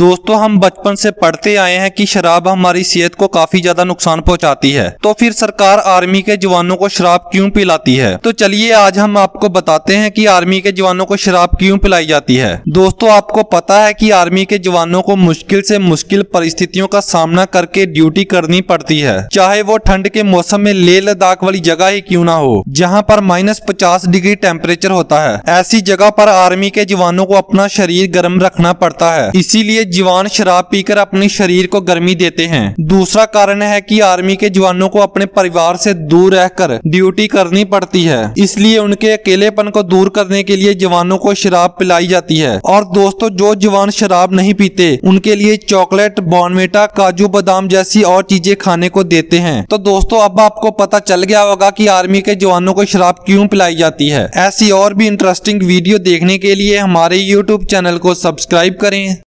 दोस्तों हम बचपन से पढ़ते आए हैं कि शराब हमारी सेहत को काफी ज्यादा नुकसान पहुंचाती है तो फिर सरकार आर्मी के जवानों को शराब क्यों पिलाती है तो चलिए आज हम आपको बताते हैं कि आर्मी के जवानों को शराब क्यों पिलाई जाती है दोस्तों आपको पता है कि आर्मी के जवानों को मुश्किल से मुश्किल परिस्थितियों का सामना करके ड्यूटी करनी पड़ती है चाहे वो ठंड के मौसम में ले लद्दाख वाली जगह ही क्यूँ ना हो जहाँ पर माइनस पचास डिग्री टेम्परेचर होता है ऐसी जगह पर आर्मी के जवानों को अपना शरीर गर्म रखना पड़ता है इसीलिए जवान शराब पीकर अपने शरीर को गर्मी देते हैं दूसरा कारण है कि आर्मी के जवानों को अपने परिवार से दूर रहकर ड्यूटी करनी पड़ती है इसलिए उनके अकेलेपन को दूर करने के लिए जवानों को शराब पिलाई जाती है और दोस्तों जो जवान शराब नहीं पीते उनके लिए चॉकलेट बॉर्नवेटा काजू बादाम जैसी और चीजें खाने को देते हैं तो दोस्तों अब आपको पता चल गया होगा की आर्मी के जवानों को शराब क्यूँ पिलाई जाती है ऐसी और भी इंटरेस्टिंग वीडियो देखने के लिए हमारे यूट्यूब चैनल को सब्सक्राइब करें